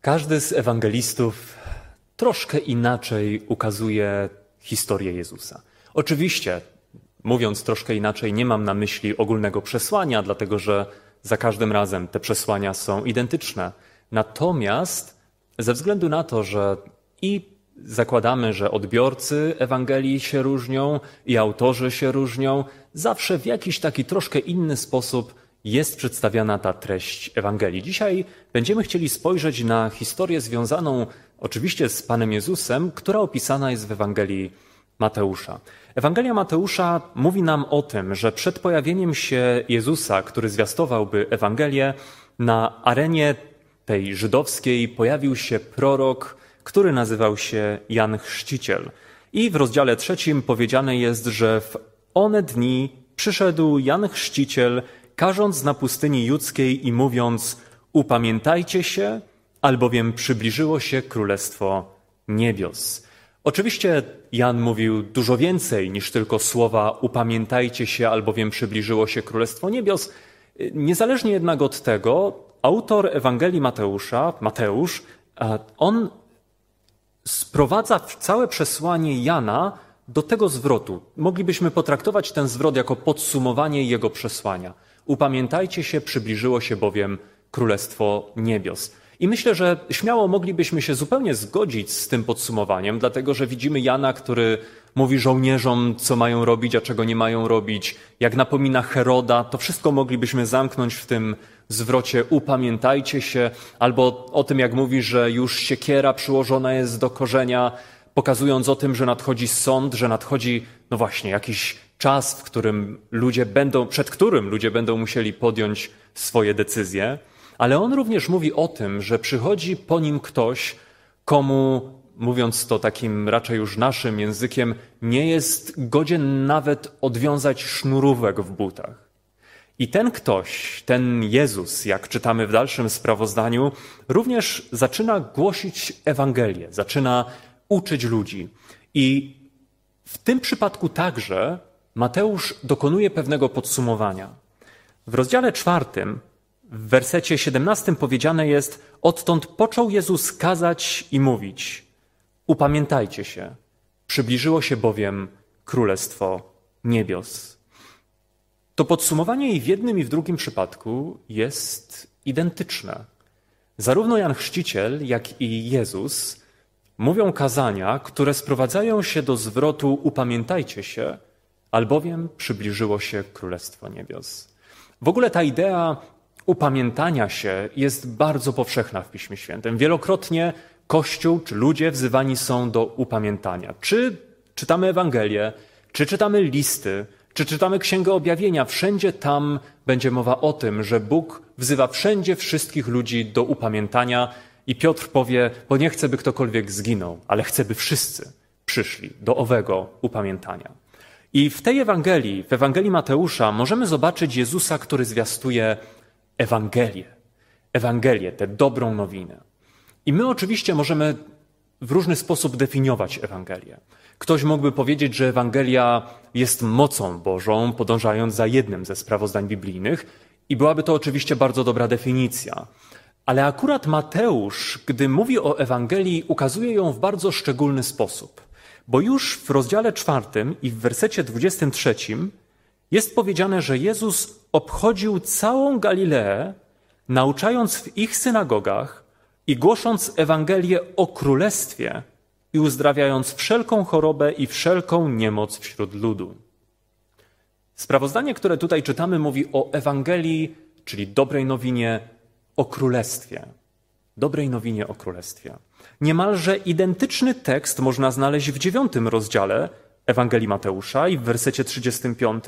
Każdy z ewangelistów troszkę inaczej ukazuje historię Jezusa. Oczywiście, mówiąc troszkę inaczej, nie mam na myśli ogólnego przesłania, dlatego że za każdym razem te przesłania są identyczne. Natomiast ze względu na to, że i Zakładamy, że odbiorcy Ewangelii się różnią i autorzy się różnią. Zawsze w jakiś taki troszkę inny sposób jest przedstawiana ta treść Ewangelii. Dzisiaj będziemy chcieli spojrzeć na historię związaną oczywiście z Panem Jezusem, która opisana jest w Ewangelii Mateusza. Ewangelia Mateusza mówi nam o tym, że przed pojawieniem się Jezusa, który zwiastowałby Ewangelię, na arenie tej żydowskiej pojawił się prorok, który nazywał się Jan Chrzciciel. I w rozdziale trzecim powiedziane jest, że w one dni przyszedł Jan Chrzciciel, każąc na pustyni judzkiej i mówiąc: Upamiętajcie się, albowiem przybliżyło się królestwo niebios. Oczywiście Jan mówił dużo więcej niż tylko słowa upamiętajcie się, albowiem przybliżyło się Królestwo Niebios. Niezależnie jednak od tego, autor Ewangelii Mateusza, Mateusz, on sprowadza całe przesłanie Jana do tego zwrotu. Moglibyśmy potraktować ten zwrot jako podsumowanie jego przesłania. Upamiętajcie się, przybliżyło się bowiem Królestwo Niebios. I myślę, że śmiało moglibyśmy się zupełnie zgodzić z tym podsumowaniem, dlatego że widzimy Jana, który mówi żołnierzom, co mają robić, a czego nie mają robić, jak napomina Heroda, to wszystko moglibyśmy zamknąć w tym zwrocie upamiętajcie się, albo o tym, jak mówi, że już siekiera przyłożona jest do korzenia, pokazując o tym, że nadchodzi sąd, że nadchodzi, no właśnie, jakiś czas, w którym ludzie będą, przed którym ludzie będą musieli podjąć swoje decyzje. Ale on również mówi o tym, że przychodzi po nim ktoś, komu mówiąc to takim raczej już naszym językiem, nie jest godzien nawet odwiązać sznurówek w butach. I ten ktoś, ten Jezus, jak czytamy w dalszym sprawozdaniu, również zaczyna głosić Ewangelię, zaczyna uczyć ludzi. I w tym przypadku także Mateusz dokonuje pewnego podsumowania. W rozdziale czwartym, w wersecie siedemnastym powiedziane jest: Odtąd począł Jezus kazać i mówić: Upamiętajcie się, przybliżyło się bowiem Królestwo Niebios. To podsumowanie i w jednym, i w drugim przypadku jest identyczne. Zarówno Jan Chrzciciel, jak i Jezus mówią kazania, które sprowadzają się do zwrotu upamiętajcie się, albowiem przybliżyło się Królestwo Niebios. W ogóle ta idea upamiętania się jest bardzo powszechna w Piśmie Świętym. Wielokrotnie Kościół czy ludzie wzywani są do upamiętania. Czy czytamy Ewangelię, czy czytamy listy, czy czytamy Księgę Objawienia, wszędzie tam będzie mowa o tym, że Bóg wzywa wszędzie wszystkich ludzi do upamiętania i Piotr powie, bo nie chce, by ktokolwiek zginął, ale chce, by wszyscy przyszli do owego upamiętania. I w tej Ewangelii, w Ewangelii Mateusza, możemy zobaczyć Jezusa, który zwiastuje Ewangelię. Ewangelię, tę dobrą nowinę. I my oczywiście możemy w różny sposób definiować Ewangelię. Ktoś mógłby powiedzieć, że Ewangelia jest mocą Bożą, podążając za jednym ze sprawozdań biblijnych, i byłaby to oczywiście bardzo dobra definicja. Ale akurat Mateusz, gdy mówi o Ewangelii, ukazuje ją w bardzo szczególny sposób. Bo już w rozdziale czwartym i w wersecie dwudziestym trzecim jest powiedziane, że Jezus obchodził całą Galileę, nauczając w ich synagogach, i głosząc Ewangelię o Królestwie i uzdrawiając wszelką chorobę i wszelką niemoc wśród ludu. Sprawozdanie, które tutaj czytamy, mówi o Ewangelii, czyli dobrej nowinie o Królestwie. Dobrej nowinie o Królestwie. Niemalże identyczny tekst można znaleźć w dziewiątym rozdziale Ewangelii Mateusza i w wersecie 35,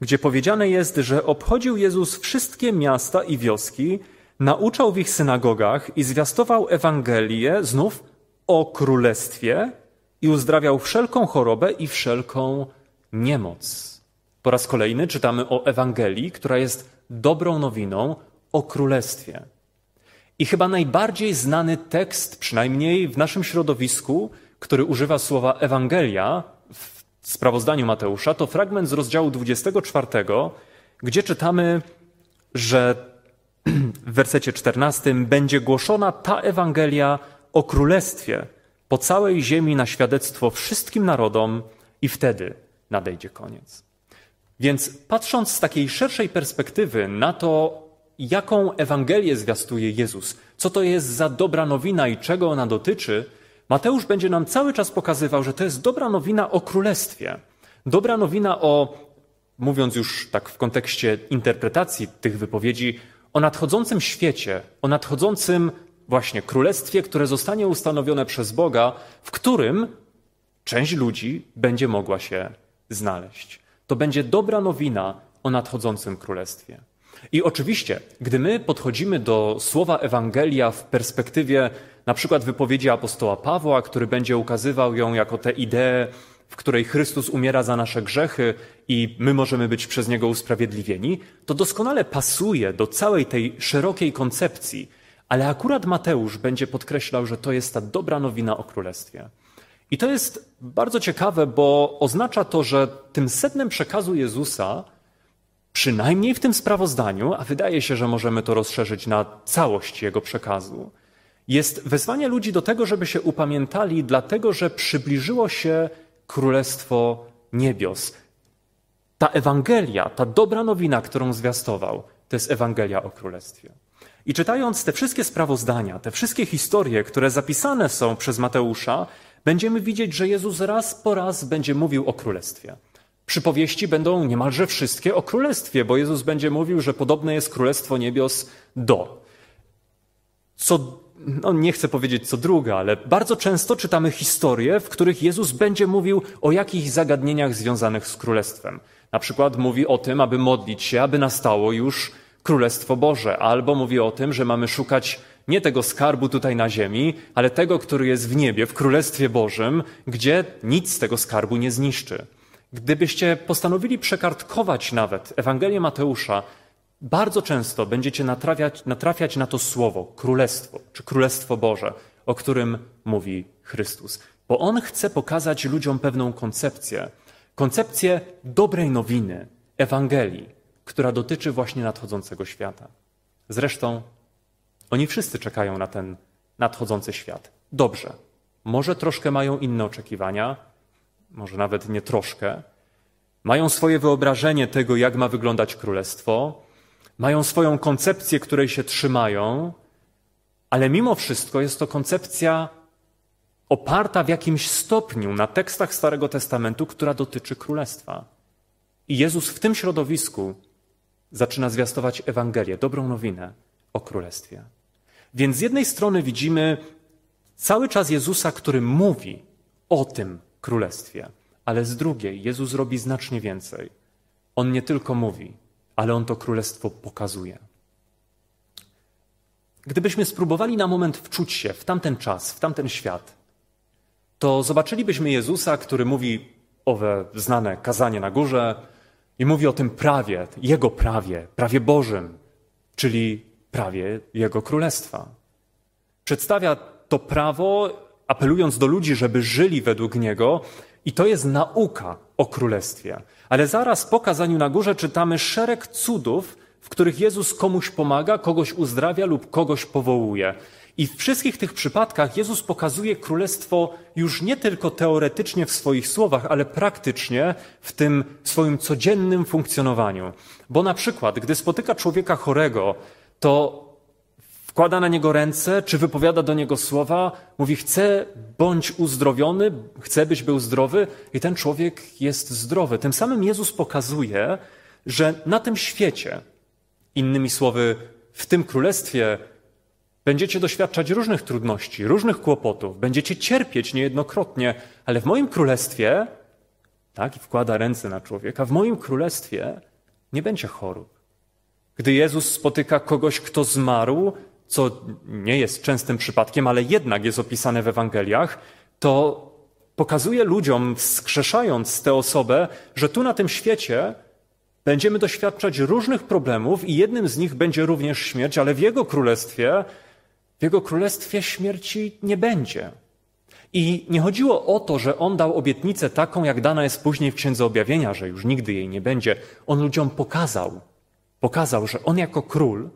gdzie powiedziane jest, że obchodził Jezus wszystkie miasta i wioski Nauczał w ich synagogach i zwiastował Ewangelię znów o królestwie i uzdrawiał wszelką chorobę i wszelką niemoc. Po raz kolejny czytamy o Ewangelii, która jest dobrą nowiną o królestwie. I chyba najbardziej znany tekst, przynajmniej w naszym środowisku, który używa słowa Ewangelia w sprawozdaniu Mateusza, to fragment z rozdziału 24, gdzie czytamy, że w wersecie 14 będzie głoszona ta Ewangelia o Królestwie po całej ziemi na świadectwo wszystkim narodom i wtedy nadejdzie koniec. Więc patrząc z takiej szerszej perspektywy na to, jaką Ewangelię zwiastuje Jezus, co to jest za dobra nowina i czego ona dotyczy, Mateusz będzie nam cały czas pokazywał, że to jest dobra nowina o Królestwie. Dobra nowina o, mówiąc już tak w kontekście interpretacji tych wypowiedzi, o nadchodzącym świecie, o nadchodzącym właśnie królestwie, które zostanie ustanowione przez Boga, w którym część ludzi będzie mogła się znaleźć. To będzie dobra nowina o nadchodzącym królestwie. I oczywiście, gdy my podchodzimy do słowa Ewangelia w perspektywie na przykład wypowiedzi apostoła Pawła, który będzie ukazywał ją jako tę ideę w której Chrystus umiera za nasze grzechy i my możemy być przez Niego usprawiedliwieni, to doskonale pasuje do całej tej szerokiej koncepcji. Ale akurat Mateusz będzie podkreślał, że to jest ta dobra nowina o Królestwie. I to jest bardzo ciekawe, bo oznacza to, że tym sednem przekazu Jezusa, przynajmniej w tym sprawozdaniu, a wydaje się, że możemy to rozszerzyć na całość jego przekazu, jest wezwanie ludzi do tego, żeby się upamiętali, dlatego że przybliżyło się Królestwo Niebios. Ta Ewangelia, ta dobra nowina, którą zwiastował, to jest Ewangelia o Królestwie. I czytając te wszystkie sprawozdania, te wszystkie historie, które zapisane są przez Mateusza, będziemy widzieć, że Jezus raz po raz będzie mówił o Królestwie. Przypowieści będą niemalże wszystkie o Królestwie, bo Jezus będzie mówił, że podobne jest Królestwo Niebios do. Co no nie chcę powiedzieć co druga, ale bardzo często czytamy historie, w których Jezus będzie mówił o jakichś zagadnieniach związanych z Królestwem. Na przykład mówi o tym, aby modlić się, aby nastało już Królestwo Boże, albo mówi o tym, że mamy szukać nie tego skarbu tutaj na ziemi, ale tego, który jest w niebie, w Królestwie Bożym, gdzie nic z tego skarbu nie zniszczy. Gdybyście postanowili przekartkować nawet Ewangelię Mateusza bardzo często będziecie natrafiać, natrafiać na to słowo królestwo czy królestwo Boże, o którym mówi Chrystus, bo on chce pokazać ludziom pewną koncepcję koncepcję dobrej nowiny, Ewangelii, która dotyczy właśnie nadchodzącego świata. Zresztą oni wszyscy czekają na ten nadchodzący świat. Dobrze, może troszkę mają inne oczekiwania, może nawet nie troszkę. Mają swoje wyobrażenie tego, jak ma wyglądać królestwo, mają swoją koncepcję, której się trzymają, ale mimo wszystko jest to koncepcja oparta w jakimś stopniu na tekstach Starego Testamentu, która dotyczy królestwa. I Jezus w tym środowisku zaczyna zwiastować Ewangelię, dobrą nowinę o królestwie. Więc z jednej strony widzimy cały czas Jezusa, który mówi o tym królestwie, ale z drugiej Jezus robi znacznie więcej. On nie tylko mówi, ale on to królestwo pokazuje. Gdybyśmy spróbowali na moment wczuć się w tamten czas, w tamten świat, to zobaczylibyśmy Jezusa, który mówi owe znane kazanie na górze i mówi o tym prawie, jego prawie, prawie Bożym, czyli prawie jego królestwa. Przedstawia to prawo, apelując do ludzi, żeby żyli według niego, i to jest nauka o królestwie. Ale zaraz po kazaniu na górze czytamy szereg cudów, w których Jezus komuś pomaga, kogoś uzdrawia lub kogoś powołuje. I w wszystkich tych przypadkach Jezus pokazuje królestwo już nie tylko teoretycznie w swoich słowach, ale praktycznie w tym swoim codziennym funkcjonowaniu. Bo na przykład, gdy spotyka człowieka chorego, to wkłada na niego ręce, czy wypowiada do niego słowa, mówi: Chcę bądź uzdrowiony, chcę byś był zdrowy, i ten człowiek jest zdrowy. Tym samym Jezus pokazuje, że na tym świecie, innymi słowy, w tym królestwie, będziecie doświadczać różnych trudności, różnych kłopotów, będziecie cierpieć niejednokrotnie, ale w moim królestwie, tak, i wkłada ręce na człowieka, w moim królestwie nie będzie chorób. Gdy Jezus spotyka kogoś, kto zmarł, co nie jest częstym przypadkiem, ale jednak jest opisane w Ewangeliach, to pokazuje ludziom, wskrzeszając tę osobę, że tu na tym świecie będziemy doświadczać różnych problemów i jednym z nich będzie również śmierć, ale w Jego Królestwie, w Jego Królestwie śmierci nie będzie. I nie chodziło o to, że on dał obietnicę taką, jak dana jest później w Księdze Objawienia, że już nigdy jej nie będzie. On ludziom pokazał, pokazał, że on jako król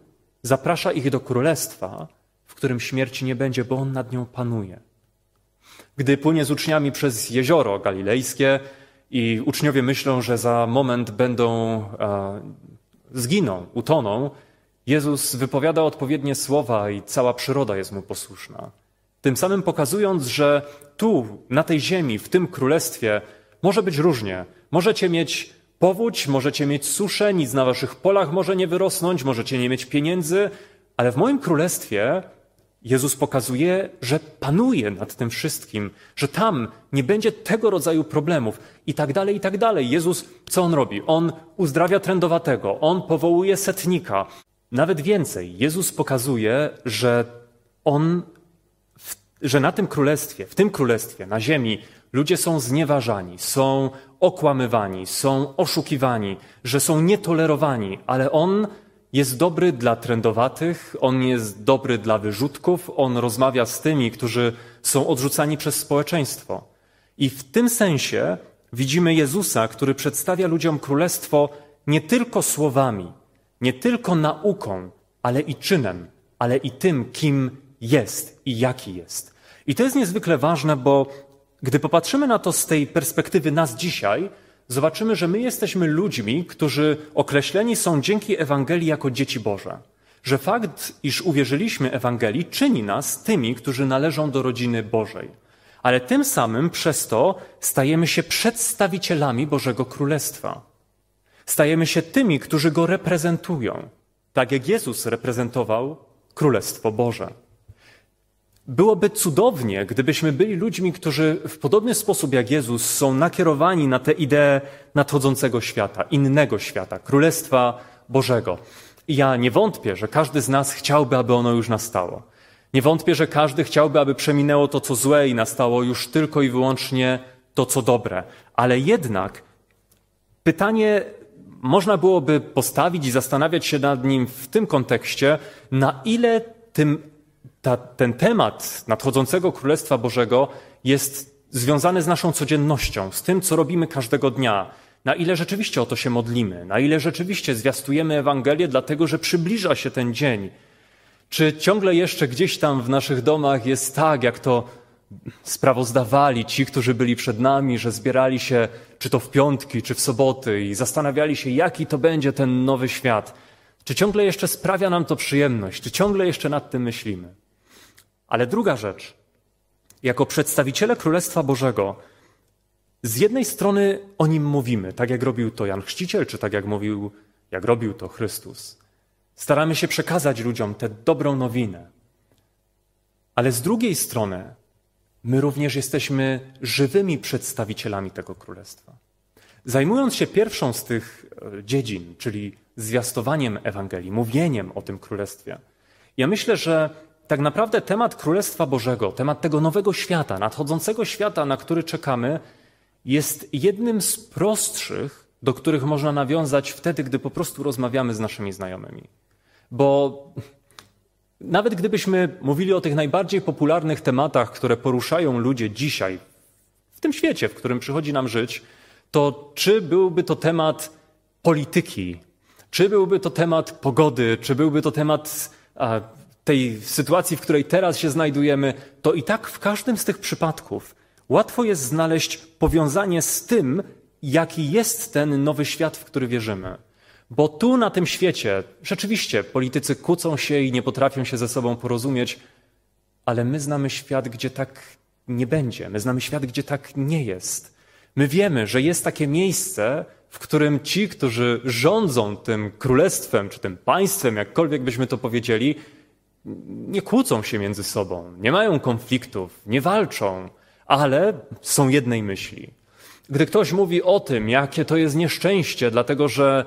Zaprasza ich do królestwa, w którym śmierci nie będzie, bo on nad nią panuje. Gdy płynie z uczniami przez jezioro galilejskie i uczniowie myślą, że za moment będą e, zginą, utoną, Jezus wypowiada odpowiednie słowa i cała przyroda jest mu posłuszna. Tym samym pokazując, że tu, na tej ziemi, w tym królestwie, może być różnie. Możecie mieć powódź, możecie mieć suszę, nic na waszych polach może nie wyrosnąć, możecie nie mieć pieniędzy, ale w moim królestwie Jezus pokazuje, że panuje nad tym wszystkim, że tam nie będzie tego rodzaju problemów i tak dalej, i tak dalej. Jezus, co on robi? On uzdrawia trędowatego, on powołuje setnika. Nawet więcej, Jezus pokazuje, że on, że na tym królestwie, w tym królestwie, na ziemi, Ludzie są znieważani, są okłamywani, są oszukiwani, że są nietolerowani, ale on jest dobry dla trendowatych, on jest dobry dla wyrzutków, on rozmawia z tymi, którzy są odrzucani przez społeczeństwo. I w tym sensie widzimy Jezusa, który przedstawia ludziom królestwo nie tylko słowami, nie tylko nauką, ale i czynem, ale i tym, kim jest i jaki jest. I to jest niezwykle ważne, bo gdy popatrzymy na to z tej perspektywy nas dzisiaj, zobaczymy, że my jesteśmy ludźmi, którzy określeni są dzięki Ewangelii jako dzieci Boże. Że fakt, iż uwierzyliśmy Ewangelii, czyni nas tymi, którzy należą do rodziny Bożej. Ale tym samym przez to stajemy się przedstawicielami Bożego Królestwa. Stajemy się tymi, którzy go reprezentują, tak jak Jezus reprezentował Królestwo Boże. Byłoby cudownie, gdybyśmy byli ludźmi, którzy w podobny sposób jak Jezus są nakierowani na tę ideę nadchodzącego świata, innego świata, Królestwa Bożego. I ja nie wątpię, że każdy z nas chciałby, aby ono już nastało. Nie wątpię, że każdy chciałby, aby przeminęło to, co złe i nastało już tylko i wyłącznie to, co dobre. Ale jednak pytanie można byłoby postawić i zastanawiać się nad nim w tym kontekście, na ile tym ta, ten temat nadchodzącego Królestwa Bożego jest związany z naszą codziennością, z tym, co robimy każdego dnia. Na ile rzeczywiście o to się modlimy, na ile rzeczywiście zwiastujemy Ewangelię, dlatego że przybliża się ten dzień. Czy ciągle jeszcze gdzieś tam w naszych domach jest tak, jak to sprawozdawali ci, którzy byli przed nami, że zbierali się czy to w piątki, czy w soboty i zastanawiali się, jaki to będzie ten nowy świat? Czy ciągle jeszcze sprawia nam to przyjemność? Czy ciągle jeszcze nad tym myślimy? Ale druga rzecz, jako przedstawiciele Królestwa Bożego, z jednej strony o nim mówimy, tak jak robił to Jan Chrzciciel, czy tak jak mówił, jak robił to Chrystus. Staramy się przekazać ludziom tę dobrą nowinę. Ale z drugiej strony, my również jesteśmy żywymi przedstawicielami tego królestwa. Zajmując się pierwszą z tych e, dziedzin, czyli zwiastowaniem Ewangelii, mówieniem o tym królestwie, ja myślę, że tak naprawdę temat Królestwa Bożego, temat tego nowego świata, nadchodzącego świata, na który czekamy, jest jednym z prostszych, do których można nawiązać wtedy, gdy po prostu rozmawiamy z naszymi znajomymi. Bo nawet gdybyśmy mówili o tych najbardziej popularnych tematach, które poruszają ludzie dzisiaj, w tym świecie, w którym przychodzi nam żyć, to czy byłby to temat polityki, czy byłby to temat pogody, czy byłby to temat tej sytuacji, w której teraz się znajdujemy, to i tak w każdym z tych przypadków łatwo jest znaleźć powiązanie z tym, jaki jest ten nowy świat, w który wierzymy. Bo tu na tym świecie rzeczywiście politycy kłócą się i nie potrafią się ze sobą porozumieć, ale my znamy świat, gdzie tak nie będzie. My znamy świat, gdzie tak nie jest. My wiemy, że jest takie miejsce, w którym ci, którzy rządzą tym królestwem czy tym państwem, jakkolwiek byśmy to powiedzieli, nie kłócą się między sobą, nie mają konfliktów, nie walczą, ale są jednej myśli. Gdy ktoś mówi o tym, jakie to jest nieszczęście, dlatego że,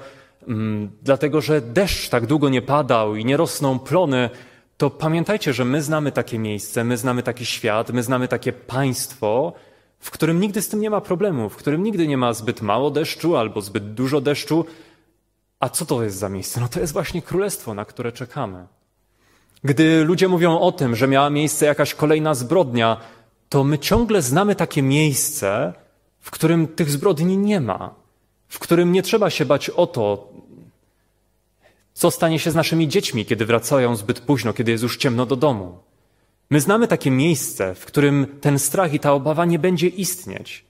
mm, dlatego że deszcz tak długo nie padał i nie rosną plony, to pamiętajcie, że my znamy takie miejsce, my znamy taki świat, my znamy takie państwo, w którym nigdy z tym nie ma problemu, w którym nigdy nie ma zbyt mało deszczu albo zbyt dużo deszczu. A co to jest za miejsce? No to jest właśnie królestwo, na które czekamy. Gdy ludzie mówią o tym, że miała miejsce jakaś kolejna zbrodnia, to my ciągle znamy takie miejsce, w którym tych zbrodni nie ma, w którym nie trzeba się bać o to, co stanie się z naszymi dziećmi, kiedy wracają zbyt późno, kiedy jest już ciemno do domu. My znamy takie miejsce, w którym ten strach i ta obawa nie będzie istnieć.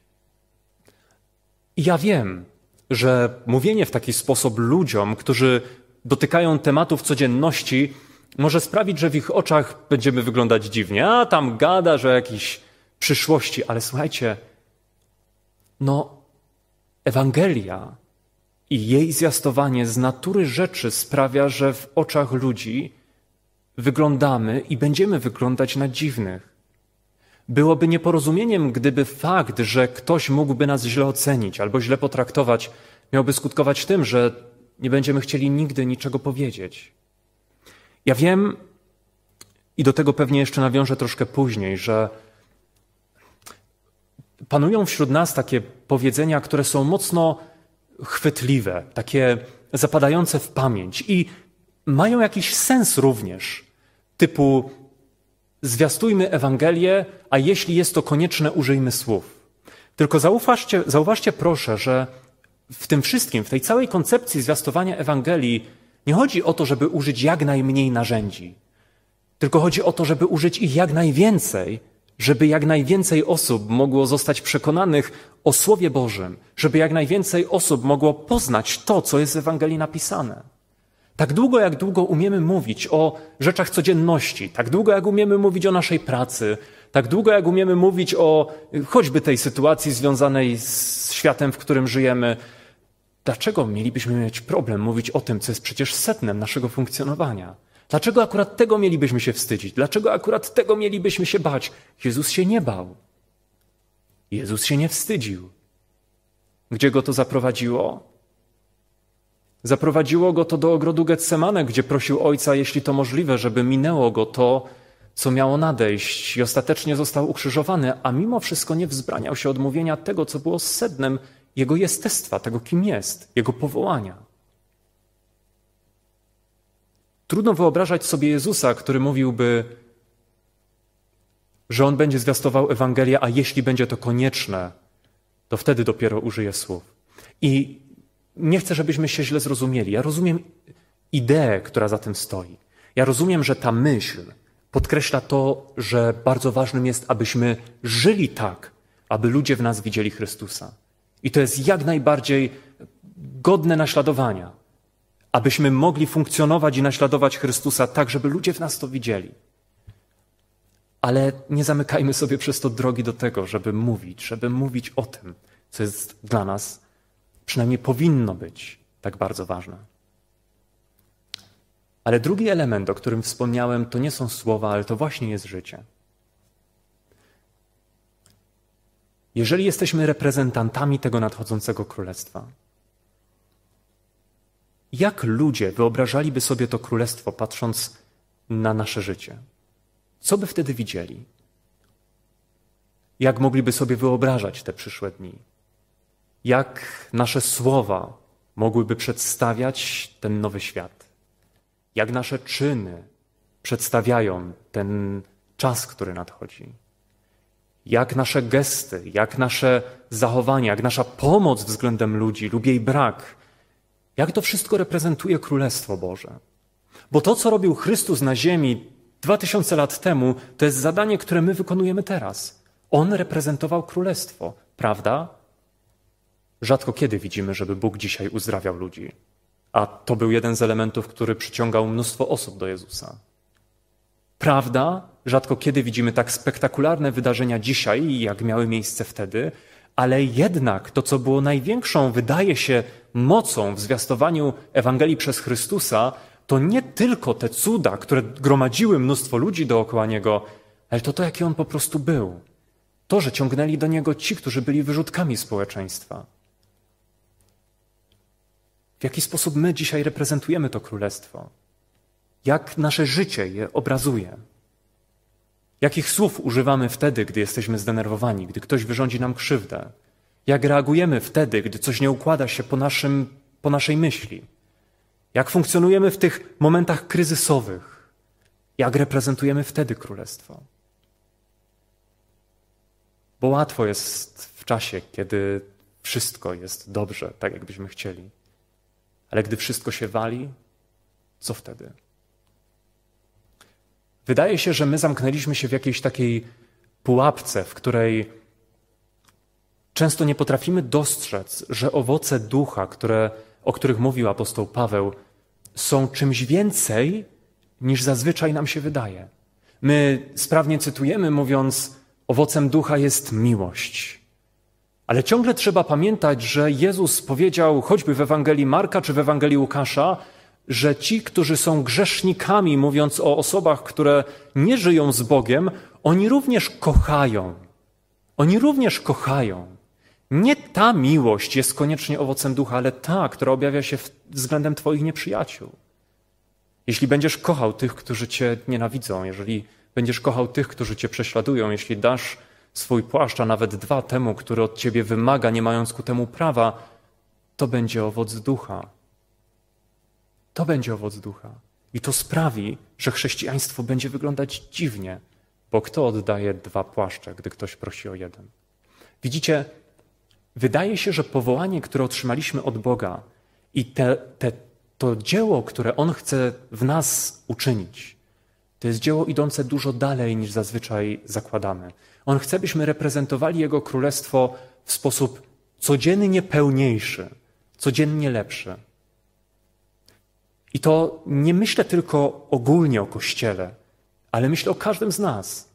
I ja wiem, że mówienie w taki sposób ludziom, którzy dotykają tematów codzienności, może sprawić, że w ich oczach będziemy wyglądać dziwnie. A tam gada, że jakiś przyszłości, ale słuchajcie, no, Ewangelia i jej zjastowanie z natury rzeczy sprawia, że w oczach ludzi wyglądamy i będziemy wyglądać na dziwnych. Byłoby nieporozumieniem, gdyby fakt, że ktoś mógłby nas źle ocenić albo źle potraktować, miałby skutkować tym, że nie będziemy chcieli nigdy niczego powiedzieć. Ja wiem, i do tego pewnie jeszcze nawiążę troszkę później, że panują wśród nas takie powiedzenia, które są mocno chwytliwe, takie zapadające w pamięć i mają jakiś sens również, typu zwiastujmy Ewangelię, a jeśli jest to konieczne, użyjmy słów. Tylko zauważcie, zauważcie proszę, że w tym wszystkim, w tej całej koncepcji zwiastowania Ewangelii, nie chodzi o to, żeby użyć jak najmniej narzędzi, tylko chodzi o to, żeby użyć ich jak najwięcej, żeby jak najwięcej osób mogło zostać przekonanych o Słowie Bożym, żeby jak najwięcej osób mogło poznać to, co jest w Ewangelii napisane. Tak długo, jak długo umiemy mówić o rzeczach codzienności, tak długo, jak umiemy mówić o naszej pracy, tak długo, jak umiemy mówić o choćby tej sytuacji związanej z światem, w którym żyjemy, Dlaczego mielibyśmy mieć problem mówić o tym, co jest przecież setnem naszego funkcjonowania? Dlaczego akurat tego mielibyśmy się wstydzić? Dlaczego akurat tego mielibyśmy się bać? Jezus się nie bał. Jezus się nie wstydził. Gdzie go to zaprowadziło? Zaprowadziło go to do ogrodu Getsemane, gdzie prosił ojca, jeśli to możliwe, żeby minęło go to, co miało nadejść, i ostatecznie został ukrzyżowany, a mimo wszystko nie wzbraniał się odmówienia tego, co było sednem jego jestestwa, tego kim jest, jego powołania. Trudno wyobrażać sobie Jezusa, który mówiłby, że on będzie zwiastował Ewangelię, a jeśli będzie to konieczne, to wtedy dopiero użyje słów. I nie chcę, żebyśmy się źle zrozumieli. Ja rozumiem ideę, która za tym stoi. Ja rozumiem, że ta myśl podkreśla to, że bardzo ważnym jest, abyśmy żyli tak, aby ludzie w nas widzieli Chrystusa. I to jest jak najbardziej godne naśladowania, abyśmy mogli funkcjonować i naśladować Chrystusa tak, żeby ludzie w nas to widzieli. Ale nie zamykajmy sobie przez to drogi do tego, żeby mówić, żeby mówić o tym, co jest dla nas, przynajmniej powinno być tak bardzo ważne. Ale drugi element, o którym wspomniałem, to nie są słowa, ale to właśnie jest życie. jeżeli jesteśmy reprezentantami tego nadchodzącego królestwa. Jak ludzie wyobrażaliby sobie to królestwo, patrząc na nasze życie? Co by wtedy widzieli? Jak mogliby sobie wyobrażać te przyszłe dni? Jak nasze słowa mogłyby przedstawiać ten nowy świat? Jak nasze czyny przedstawiają ten czas, który nadchodzi? jak nasze gesty, jak nasze zachowania, jak nasza pomoc względem ludzi lub jej brak, jak to wszystko reprezentuje Królestwo Boże. Bo to, co robił Chrystus na ziemi dwa tysiące lat temu, to jest zadanie, które my wykonujemy teraz. On reprezentował Królestwo, prawda? Rzadko kiedy widzimy, żeby Bóg dzisiaj uzdrawiał ludzi. A to był jeden z elementów, który przyciągał mnóstwo osób do Jezusa. Prawda? Rzadko kiedy widzimy tak spektakularne wydarzenia dzisiaj, jak miały miejsce wtedy, ale jednak to, co było największą, wydaje się, mocą w zwiastowaniu Ewangelii przez Chrystusa, to nie tylko te cuda, które gromadziły mnóstwo ludzi dookoła niego, ale to to, jaki on po prostu był. To, że ciągnęli do niego ci, którzy byli wyrzutkami społeczeństwa. W jaki sposób my dzisiaj reprezentujemy to królestwo? Jak nasze życie je obrazuje? Jakich słów używamy wtedy, gdy jesteśmy zdenerwowani, gdy ktoś wyrządzi nam krzywdę? Jak reagujemy wtedy, gdy coś nie układa się po, naszym, po naszej myśli? Jak funkcjonujemy w tych momentach kryzysowych? Jak reprezentujemy wtedy królestwo? Bo łatwo jest w czasie, kiedy wszystko jest dobrze, tak jakbyśmy chcieli. Ale gdy wszystko się wali, co wtedy? Wydaje się, że my zamknęliśmy się w jakiejś takiej pułapce, w której często nie potrafimy dostrzec, że owoce ducha, które, o których mówił apostoł Paweł, są czymś więcej niż zazwyczaj nam się wydaje. My sprawnie cytujemy, mówiąc, owocem ducha jest miłość. Ale ciągle trzeba pamiętać, że Jezus powiedział choćby w Ewangelii Marka czy w Ewangelii Łukasza, że ci, którzy są grzesznikami, mówiąc o osobach, które nie żyją z Bogiem, oni również kochają. Oni również kochają. Nie ta miłość jest koniecznie owocem ducha, ale ta, która objawia się względem Twoich nieprzyjaciół. Jeśli będziesz kochał tych, którzy Cię nienawidzą, jeżeli będziesz kochał tych, którzy Cię prześladują, jeśli dasz swój płaszcz, a nawet dwa temu, który od Ciebie wymaga, nie mając ku temu prawa, to będzie owoc ducha. To będzie owoc ducha. I to sprawi, że chrześcijaństwo będzie wyglądać dziwnie, bo kto oddaje dwa płaszcze, gdy ktoś prosi o jeden? Widzicie, wydaje się, że powołanie, które otrzymaliśmy od Boga i te, te, to dzieło, które On chce w nas uczynić, to jest dzieło idące dużo dalej niż zazwyczaj zakładamy. On chce, byśmy reprezentowali Jego królestwo w sposób codziennie pełniejszy, codziennie lepszy. I to nie myślę tylko ogólnie o Kościele, ale myślę o każdym z nas,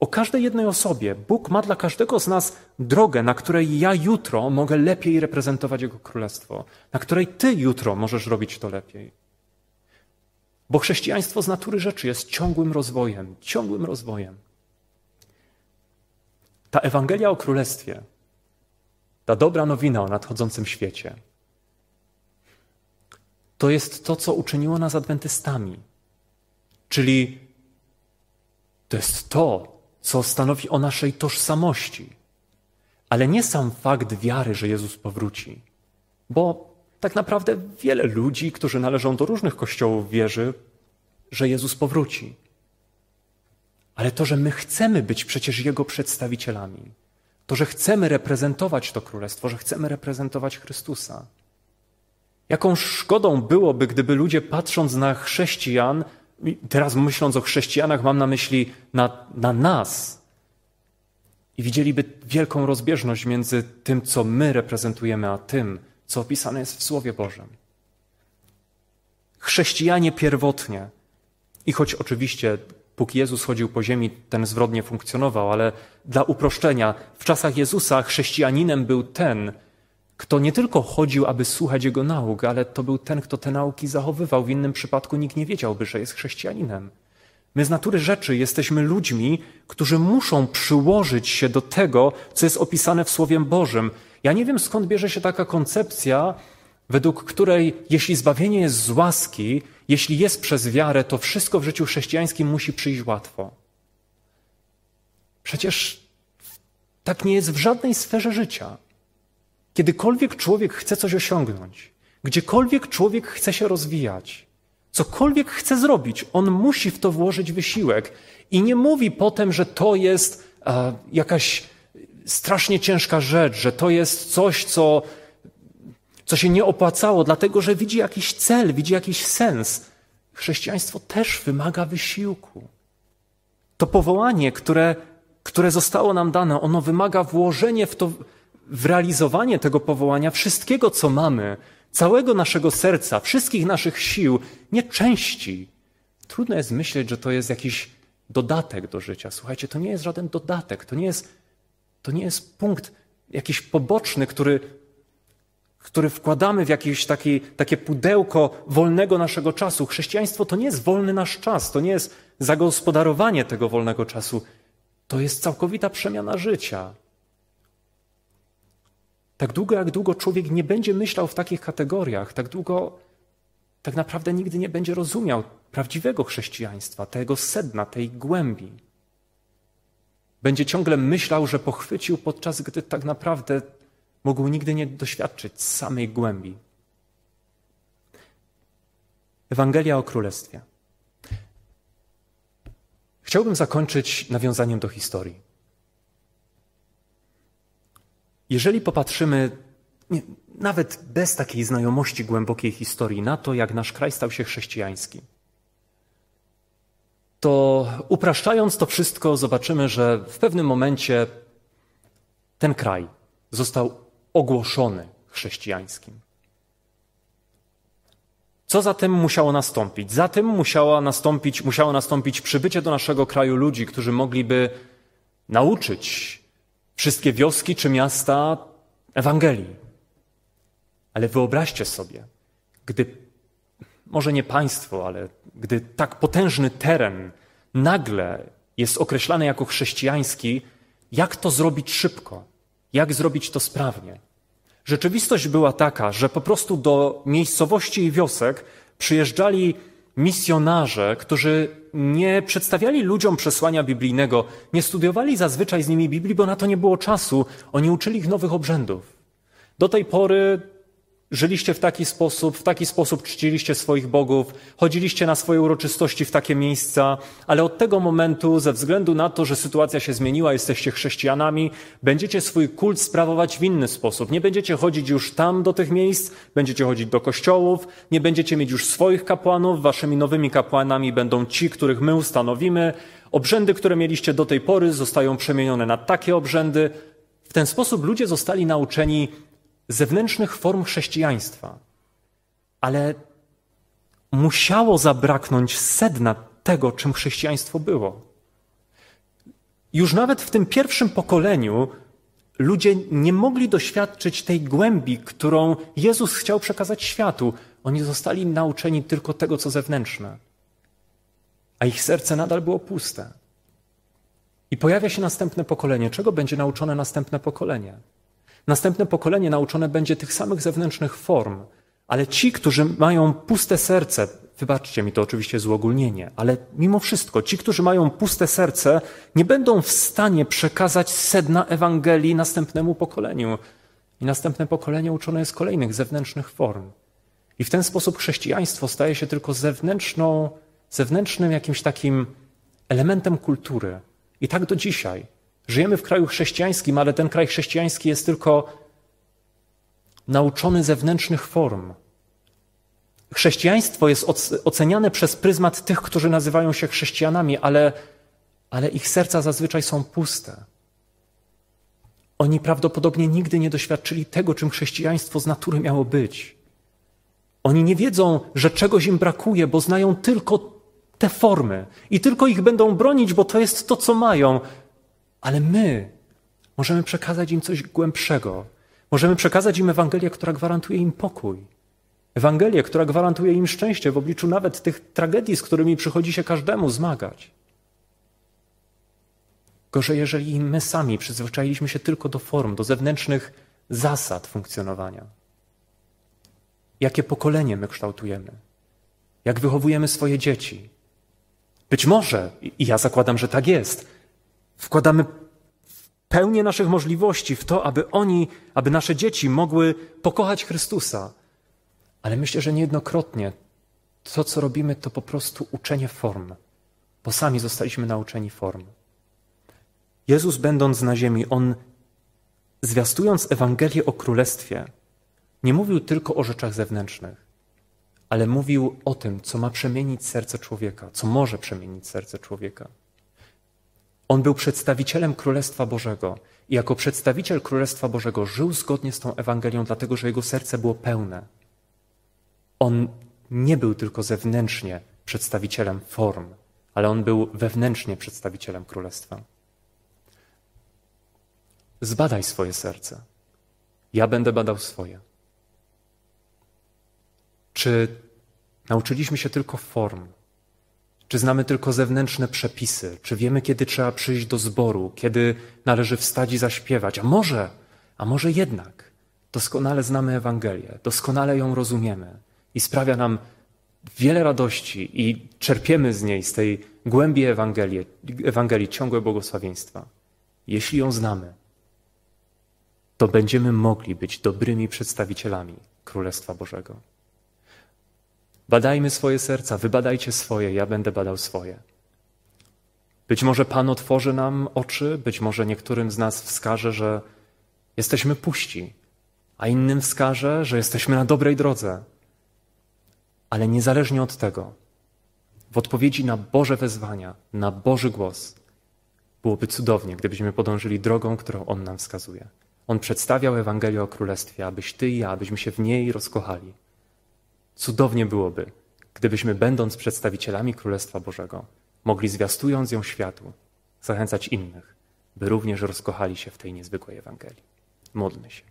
o każdej jednej osobie. Bóg ma dla każdego z nas drogę, na której ja jutro mogę lepiej reprezentować Jego Królestwo, na której Ty jutro możesz robić to lepiej. Bo chrześcijaństwo z natury rzeczy jest ciągłym rozwojem, ciągłym rozwojem. Ta Ewangelia o Królestwie, ta dobra nowina o nadchodzącym świecie, to jest to, co uczyniło nas adwentystami. Czyli to jest to, co stanowi o naszej tożsamości. Ale nie sam fakt wiary, że Jezus powróci, bo tak naprawdę wiele ludzi, którzy należą do różnych kościołów, wierzy, że Jezus powróci. Ale to, że my chcemy być przecież Jego przedstawicielami, to, że chcemy reprezentować to królestwo, że chcemy reprezentować Chrystusa. Jaką szkodą byłoby, gdyby ludzie patrząc na chrześcijan, teraz myśląc o chrześcijanach, mam na myśli na, na nas, i widzieliby wielką rozbieżność między tym, co my reprezentujemy, a tym, co opisane jest w Słowie Bożym. Chrześcijanie pierwotnie, i choć oczywiście póki Jezus chodził po ziemi, ten zwrot nie funkcjonował, ale dla uproszczenia, w czasach Jezusa chrześcijaninem był ten, kto nie tylko chodził, aby słuchać jego nauk, ale to był ten, kto te nauki zachowywał. W innym przypadku nikt nie wiedziałby, że jest chrześcijaninem. My z natury rzeczy jesteśmy ludźmi, którzy muszą przyłożyć się do tego, co jest opisane w Słowie Bożym. Ja nie wiem, skąd bierze się taka koncepcja, według której jeśli zbawienie jest z łaski, jeśli jest przez wiarę, to wszystko w życiu chrześcijańskim musi przyjść łatwo. Przecież tak nie jest w żadnej sferze życia. Kiedykolwiek człowiek chce coś osiągnąć, gdziekolwiek człowiek chce się rozwijać, cokolwiek chce zrobić, on musi w to włożyć wysiłek i nie mówi potem, że to jest e, jakaś strasznie ciężka rzecz, że to jest coś, co, co się nie opłacało, dlatego że widzi jakiś cel, widzi jakiś sens. Chrześcijaństwo też wymaga wysiłku. To powołanie, które, które zostało nam dane, ono wymaga włożenia w to, w realizowanie tego powołania wszystkiego, co mamy, całego naszego serca, wszystkich naszych sił, nie części. Trudno jest myśleć, że to jest jakiś dodatek do życia. Słuchajcie, to nie jest żaden dodatek, to nie jest, to nie jest punkt jakiś poboczny, który, który wkładamy w jakieś taki, takie pudełko wolnego naszego czasu. Chrześcijaństwo to nie jest wolny nasz czas, to nie jest zagospodarowanie tego wolnego czasu. To jest całkowita przemiana życia. Tak długo, jak długo człowiek nie będzie myślał w takich kategoriach, tak długo tak naprawdę nigdy nie będzie rozumiał prawdziwego chrześcijaństwa, tego sedna, tej głębi. Będzie ciągle myślał, że pochwycił, podczas gdy tak naprawdę mógł nigdy nie doświadczyć samej głębi. Ewangelia o Królestwie. Chciałbym zakończyć nawiązaniem do historii. Jeżeli popatrzymy nie, nawet bez takiej znajomości głębokiej historii na to, jak nasz kraj stał się chrześcijański, to upraszczając to wszystko, zobaczymy, że w pewnym momencie ten kraj został ogłoszony chrześcijańskim. Co zatem musiało nastąpić? Zatem musiało nastąpić, musiało nastąpić przybycie do naszego kraju ludzi, którzy mogliby nauczyć wszystkie wioski czy miasta Ewangelii. Ale wyobraźcie sobie, gdy, może nie państwo, ale gdy tak potężny teren nagle jest określany jako chrześcijański, jak to zrobić szybko, jak zrobić to sprawnie. Rzeczywistość była taka, że po prostu do miejscowości i wiosek przyjeżdżali misjonarze, którzy nie przedstawiali ludziom przesłania biblijnego, nie studiowali zazwyczaj z nimi Biblii, bo na to nie było czasu, oni uczyli ich nowych obrzędów. Do tej pory Żyliście w taki sposób, w taki sposób czciliście swoich bogów, chodziliście na swoje uroczystości w takie miejsca, ale od tego momentu, ze względu na to, że sytuacja się zmieniła, jesteście chrześcijanami, będziecie swój kult sprawować w inny sposób. Nie będziecie chodzić już tam do tych miejsc, będziecie chodzić do kościołów, nie będziecie mieć już swoich kapłanów, waszymi nowymi kapłanami będą ci, których my ustanowimy. Obrzędy, które mieliście do tej pory, zostają przemienione na takie obrzędy. W ten sposób ludzie zostali nauczeni zewnętrznych form chrześcijaństwa, ale musiało zabraknąć sedna tego, czym chrześcijaństwo było. Już nawet w tym pierwszym pokoleniu ludzie nie mogli doświadczyć tej głębi, którą Jezus chciał przekazać światu. Oni zostali nauczeni tylko tego, co zewnętrzne, a ich serce nadal było puste. I pojawia się następne pokolenie. Czego będzie nauczone następne pokolenie? Następne pokolenie nauczone będzie tych samych zewnętrznych form, ale ci, którzy mają puste serce, wybaczcie mi to oczywiście złogólnienie, ale mimo wszystko ci, którzy mają puste serce, nie będą w stanie przekazać sedna Ewangelii następnemu pokoleniu. I następne pokolenie uczone jest kolejnych zewnętrznych form. I w ten sposób chrześcijaństwo staje się tylko zewnętrzną, zewnętrznym jakimś takim elementem kultury. I tak do dzisiaj. Żyjemy w kraju chrześcijańskim, ale ten kraj chrześcijański jest tylko nauczony zewnętrznych form. Chrześcijaństwo jest oceniane przez pryzmat tych, którzy nazywają się chrześcijanami, ale, ale ich serca zazwyczaj są puste. Oni prawdopodobnie nigdy nie doświadczyli tego, czym chrześcijaństwo z natury miało być. Oni nie wiedzą, że czegoś im brakuje, bo znają tylko te formy i tylko ich będą bronić, bo to jest to, co mają. Ale my możemy przekazać im coś głębszego. Możemy przekazać im Ewangelię, która gwarantuje im pokój. Ewangelię, która gwarantuje im szczęście w obliczu nawet tych tragedii, z którymi przychodzi się każdemu zmagać. Gorzej, jeżeli my sami przyzwyczailiśmy się tylko do form, do zewnętrznych zasad funkcjonowania. Jakie pokolenie my kształtujemy? Jak wychowujemy swoje dzieci? Być może, i ja zakładam, że tak jest, Wkładamy pełnię naszych możliwości w to, aby oni, aby nasze dzieci mogły pokochać Chrystusa. Ale myślę, że niejednokrotnie to, co robimy, to po prostu uczenie form, bo sami zostaliśmy nauczeni form. Jezus, będąc na ziemi, on zwiastując Ewangelię o Królestwie, nie mówił tylko o rzeczach zewnętrznych, ale mówił o tym, co ma przemienić serce człowieka, co może przemienić serce człowieka. On był przedstawicielem Królestwa Bożego i jako przedstawiciel Królestwa Bożego żył zgodnie z tą Ewangelią, dlatego że jego serce było pełne. On nie był tylko zewnętrznie przedstawicielem form, ale on był wewnętrznie przedstawicielem Królestwa. Zbadaj swoje serce. Ja będę badał swoje. Czy nauczyliśmy się tylko form? Czy znamy tylko zewnętrzne przepisy? Czy wiemy, kiedy trzeba przyjść do zboru, kiedy należy wstać i zaśpiewać? A może, a może jednak doskonale znamy Ewangelię, doskonale ją rozumiemy i sprawia nam wiele radości i czerpiemy z niej, z tej głębi Ewangelii, Ewangelii ciągłe błogosławieństwa. Jeśli ją znamy, to będziemy mogli być dobrymi przedstawicielami Królestwa Bożego. Badajmy swoje serca, wybadajcie swoje, ja będę badał swoje. Być może Pan otworzy nam oczy, być może niektórym z nas wskaże, że jesteśmy puści, a innym wskaże, że jesteśmy na dobrej drodze. Ale niezależnie od tego, w odpowiedzi na Boże wezwania, na Boży głos, byłoby cudownie, gdybyśmy podążyli drogą, którą On nam wskazuje. On przedstawiał Ewangelię o Królestwie, abyś Ty i ja, abyśmy się w niej rozkochali. Cudownie byłoby, gdybyśmy, będąc przedstawicielami Królestwa Bożego, mogli zwiastując ją światu, zachęcać innych, by również rozkochali się w tej niezwykłej Ewangelii. Módlmy się.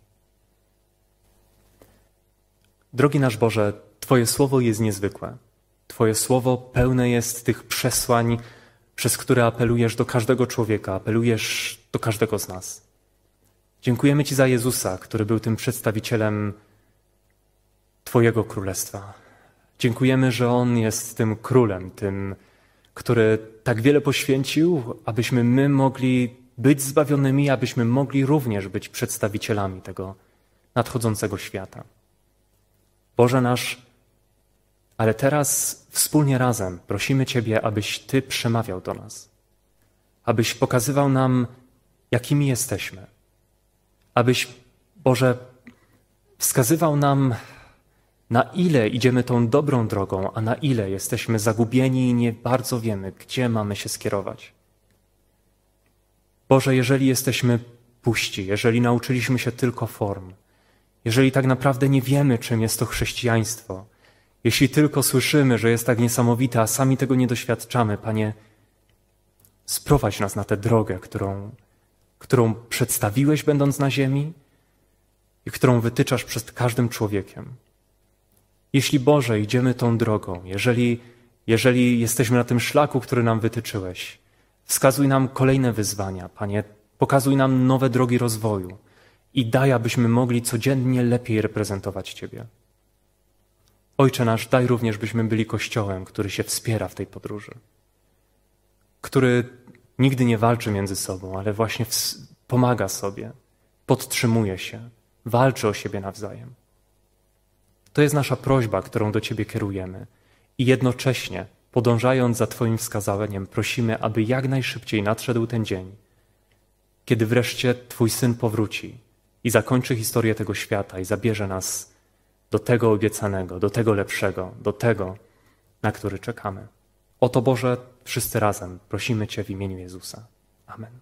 Drogi nasz Boże, Twoje słowo jest niezwykłe. Twoje słowo pełne jest tych przesłań, przez które apelujesz do każdego człowieka, apelujesz do każdego z nas. Dziękujemy Ci za Jezusa, który był tym przedstawicielem Twojego królestwa. Dziękujemy, że On jest tym królem, tym, który tak wiele poświęcił, abyśmy my mogli być zbawionymi, abyśmy mogli również być przedstawicielami tego nadchodzącego świata. Boże nasz, ale teraz wspólnie razem prosimy Ciebie, abyś Ty przemawiał do nas, abyś pokazywał nam, jakimi jesteśmy, abyś, Boże, wskazywał nam na ile idziemy tą dobrą drogą, a na ile jesteśmy zagubieni i nie bardzo wiemy, gdzie mamy się skierować. Boże, jeżeli jesteśmy puści, jeżeli nauczyliśmy się tylko form, jeżeli tak naprawdę nie wiemy, czym jest to chrześcijaństwo, jeśli tylko słyszymy, że jest tak niesamowite, a sami tego nie doświadczamy, Panie, sprowadź nas na tę drogę, którą, którą przedstawiłeś, będąc na ziemi i którą wytyczasz przed każdym człowiekiem. Jeśli Boże idziemy tą drogą, jeżeli, jeżeli jesteśmy na tym szlaku, który nam wytyczyłeś, wskazuj nam kolejne wyzwania, Panie, pokazuj nam nowe drogi rozwoju i daj, abyśmy mogli codziennie lepiej reprezentować Ciebie. Ojcze nasz, daj również, byśmy byli Kościołem, który się wspiera w tej podróży, który nigdy nie walczy między sobą, ale właśnie pomaga sobie, podtrzymuje się, walczy o siebie nawzajem. To jest nasza prośba, którą do Ciebie kierujemy. I jednocześnie, podążając za Twoim wskazaniem, prosimy, aby jak najszybciej nadszedł ten dzień, kiedy wreszcie Twój syn powróci i zakończy historię tego świata i zabierze nas do tego obiecanego, do tego lepszego, do tego, na który czekamy. Oto, Boże, wszyscy razem prosimy Cię w imieniu Jezusa. Amen.